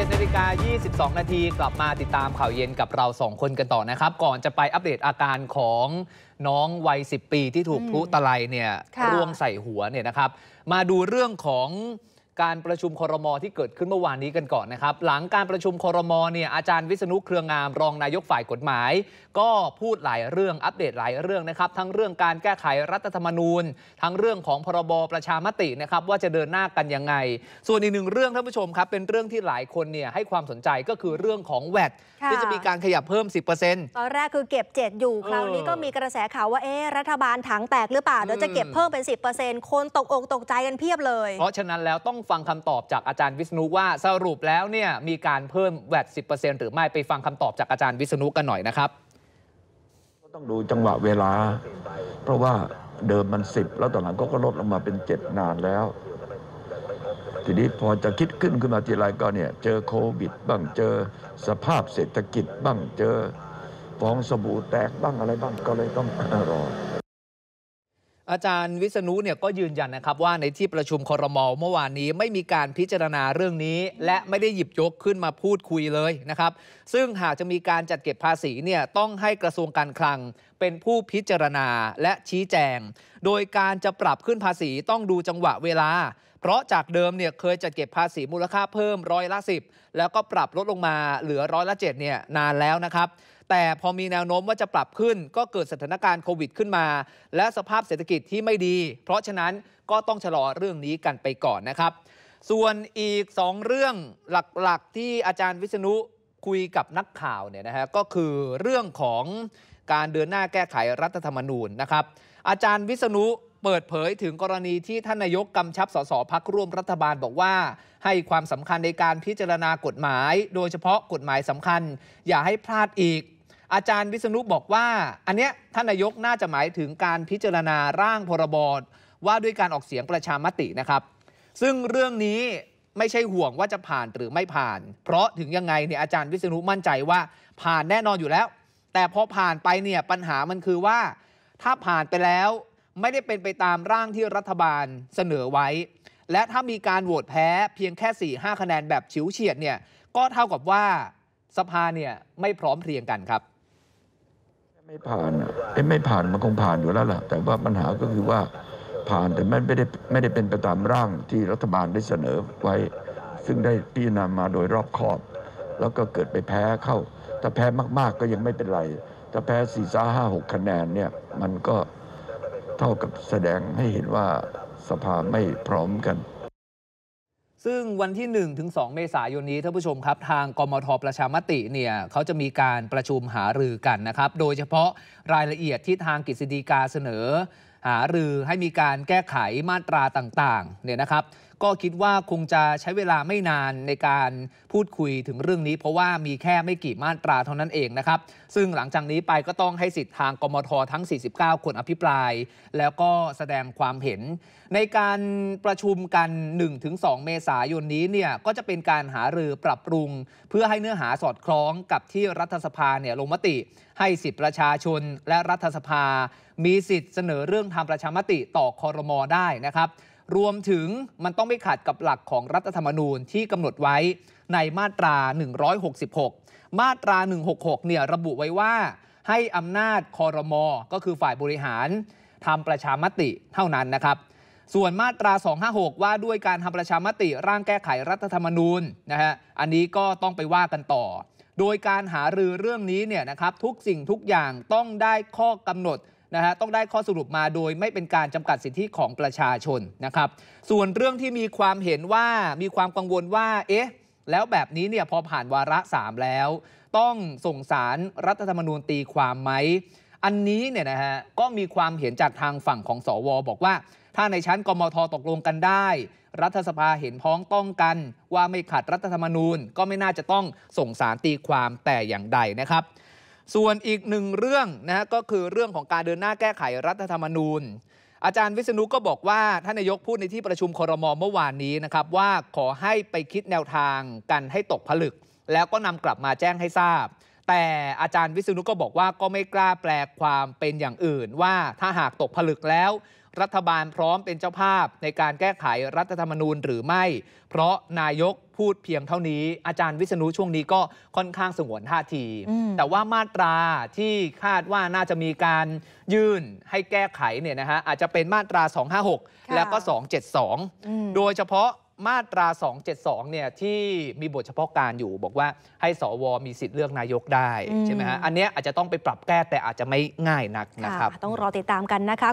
็7นาฬิกา 22 นาทีกลับมาติดตามข่าวเย็นกับเรา 2 คนกันต่อนะครับ ก่อนจะไปอัปเดตอาการของน้องวัย 10 ปีที่ถูกพลุตะไลเนี่ยร่วงใส่หัวเนี่ยนะครับ มาดูเรื่องของการประชุมคอรมอที่เกิดขึ้นเมื่อวานนี้กันก่อนนะครับ หลังการประชุมคอรมอเนี่ยอาจารย์วิษณุเครืองามรองนายกฝ่ายกฎหมาย ก็พูดหลายเรื่องอัปเดตหลายเรื่องนะครับ ทั้งเรื่องการแก้ไขรัฐธรรมนูญ ทั้งเรื่องของพรบประชามตินะครับ ว่าจะเดินหน้ากันยังไง ส่วนอีกหนึ่งเรื่องท่านผู้ชมครับเป็นเรื่องที่หลายคนเนี่ยให้ความสนใจก็คือเรื่องของแวดที่จะมีการขยับเพิ่ม 10%ตอนแรกคือเก็บ 7 อยู่ คราวนี้ก็มีกระแสข่าวว่าเอ๊รัฐบาลถังแตกหรือเปล่าเดี๋ยวจะเก็บเพิ่มเป็น 10%คนตกอกตกใจกันเพียบเลย เพราะฉะนั้นแล้วต้องฟังคำตอบจากอาจารย์วิษณุว่าสรุปแล้วเนี่ยมีการเพิ่มแวด10%หรือไม่ไปฟังคำตอบจากอาจารย์วิษณุกันหน่อยนะครับต้องดูจังหวะเวลา เพราะว่าเดิมมันสิบแล้วต่อหลังก็ก็ลดลงมาเป็นเจ็ดนานแล้วทีนี้พอจะคิดขึ้นขึ้นมาทีไรก็เนี่ยเจอโควิดบ้างเจอสภาพเศรษฐกิจบ้างเจอฟองสบู่แตกบ้างอะไรบ้างก็เลยต้องรออาจารย์วิษณุเนี่ยก็ยืนยันนะครับว่าในที่ประชุมคอรมอเมื่อวานนี้ไม่มีการพิจารณาเรื่องนี้และไม่ได้หยิบยกขึ้นมาพูดคุยเลยนะครับ ซึ่งหากจะมีการจัดเก็บภาษีเนี่ยต้องให้กระทรวงการคลังเป็นผู้พิจารณาและชี้แจง โดยการจะปรับขึ้นภาษีต้องดูจังหวะเวลา เพราะจากเดิมเนี่ยเคยจัดเก็บภาษีมูลค่าเพิ่มร้อยละ10 แล้วก็ปรับลดลงมาเหลือร้อยละ7เนี่ยนานแล้วนะครับแต่พอมีแนวโน้มว่าจะปรับขึ้น ก็เกิดสถานการณ์โควิดขึ้นมา และสภาพเศรษฐกิจที่ไม่ดี เพราะฉะนั้นก็ต้องชะลอเรื่องนี้กันไปก่อนนะครับ ส่วนอีก 2 เรื่องหลักๆที่อาจารย์วิษณุคุยกับนักข่าวเนี่ยนะฮะก็คือเรื่องของการเดินหน้าแก้ไขรัฐธรรมนูญนะครับอาจารย์วิษณุเปิดเผยถึงกรณีที่ท่านนายกกำชับสสพักร่วมรัฐบาลบอกว่า ให้ความสำคัญในการพิจารณากฎหมาย โดยเฉพาะกฎหมายสำคัญ อย่าให้พลาดอีกอาจารย์วิษณุบอกว่า อันเนี้ยท่านนายกน่าจะหมายถึงการพิจารณาร่างพรบว่าด้วยการออกเสียงประชามตินะครับ ซึ่งเรื่องนี้ไม่ใช่ห่วงว่าจะผ่านหรือไม่ผ่าน เพราะถึงยังไงเนี่ยอาจารย์วิษณุมั่นใจว่า ผ่านแน่นอนอยู่แล้ว แต่พอผ่านไปเนี่ยปัญหามันคือว่า ถ้าผ่านไปแล้วไม่ได้เป็นไปตามร่างที่รัฐบาลเสนอไว้ และถ้ามีการโหวตแพ้เพียงแค่4ี่ห้าคะแนนแบบฉิวเฉียดเนี่ยก็เท่ากับว่าสภาเนี่ยไม่พร้อมเพรียงกันครับไม่ผ่านไม่ผ่านมันคงผ่านอยู่แล้วล่ะ แต่ว่าปัญหาก็คือว่าผ่านแต่มไม่ได้ไม่ได้เป็นไปตามร่างที่รัฐบาลได้เสนอไว้ ซึ่งได้พิจารณามาโดยรอบคอบแล้วก็เกิดไปแพ้เข้าถ้าแพ้มาก ๆก็ยังไม่เป็นไรถ้าแพ้สี่ซ่าห้าหกคะแนนเนี่ยมันก็เท่ากับแสดงให้เห็นว่าสภาไม่พร้อมกันซึ่งวันที่1ถึง2เมษายนนี้ท่านผู้ชมครับ ทางกมทประชามติเนี่ยเขาจะมีการประชุมหารือกันนะครับ โดยเฉพาะรายละเอียดที่ทางกฤษฎีกาเสนอหารือให้มีการแก้ไขมาตราต่างๆเนี่ยนะครับก็คิดว่าคงจะใช้เวลาไม่นานในการพูดคุยถึงเรื่องนี้เพราะว่ามีแค่ไม่กี่มาตราเท่านั้นเองนะครับซึ่งหลังจากนี้ไปก็ต้องให้สิทธิ์ทางกมททั้ง 49 คนอภิปราย แล้วก็แสดงความเห็น ในการประชุมกัน 1-2 เมษายนนี้เนี่ยก็จะเป็นการหารือปรับปรุงเพื่อให้เนื้อหาสอดคล้องกับที่รัฐสภาเนี่ยลงมติให้สิทธิประชาชน และรัฐสภา มีสิทธิ์เสนอเรื่องทำประชามติต่อคอรมอได้นะครับ รวมถึงมันต้องไม่ขัดกับหลักของรัฐธรรมนูญที่กำหนดไว้ในมาตรา 166 มาตรา 166เนี่ยระบุไว้ว่าให้อำนาจคอรมอก็คือฝ่ายบริหารทำประชามติเท่านั้นนะครับส่วนมาตรา256ว่าด้วยการทำประชามติร่างแก้ไขรัฐธรรมนูญนะฮะอันนี้ก็ต้องไปว่ากันต่อ โดยการหารือเรื่องนี้เนี่ยนะครับทุกสิ่งทุกอย่างต้องได้ข้อกำหนดะฮะต้องได้ข้อสรุปมาโดยไม่เป็นการจำกัดสิทธิของประชาชนนะครับ ส่วนเรื่องที่มีความเห็นว่ามีความกังวลว่า เอ๊ะ แล้วแบบนี้เนี่ยพอผ่านวาระ3แล้ว ต้องส่งสารรัฐธรรมนูญตีความไหม อันนี้เนี่ยนะฮะก็มีความเห็นจากทางฝั่งของสอวอบอกว่า ถ้าในชั้นกมทตกลงกันได้ รัฐสภาเห็นพ้องต้องกัน ว่าไม่ขัดรัฐธรรมนูญก็ไม่น่าจะต้องส่งสารตีความแต่อย่างใดนะครับส่วนอีกหนึ่งเรื่องนะก็คือเรื่องของการเดินหน้าแก้ไขรัฐธรรมนูญ อาจารย์วิษณุก็บอกว่า ท่านนายกพูดในที่ประชุมครมเมื่อวานนี้นะครับ ว่าขอให้ไปคิดแนวทางกันให้ตกผลึก แล้วก็นำกลับมาแจ้งให้ทราบแต่อาจารย์วิศนุก็บอกว่าก็ไม่กล้าแปลความเป็นอย่างอื่น ว่าถ้าหากตกผลึกแล้วรัฐบาลพร้อมเป็นเจ้าภาพ ในการแก้ไขรัฐธรรมนูญ หรือไม่เพราะนายกพูดเพียงเท่านี้อาจารย์วิษณุช่วงนี้ก็ค่อนข้างสงวนท่าที แต่ว่ามาตราที่คาดว่าน่าจะมีการยื่นให้แก้ไขเนี่ยนะฮะอาจจะเป็นมาตรา256แล้วก็ 272 โดยเฉพาะมาตรา 272 เนี่ยที่มีบทเฉพาะการอยู่ บอกว่าให้สวมีสิทธิ์เลือกนายกได้ใช่ไหมฮะอันนี้อาจจะต้องไปปรับแก้แต่อาจจะไม่ง่ายนักนะครับต้องรอติดตามกันนะคะ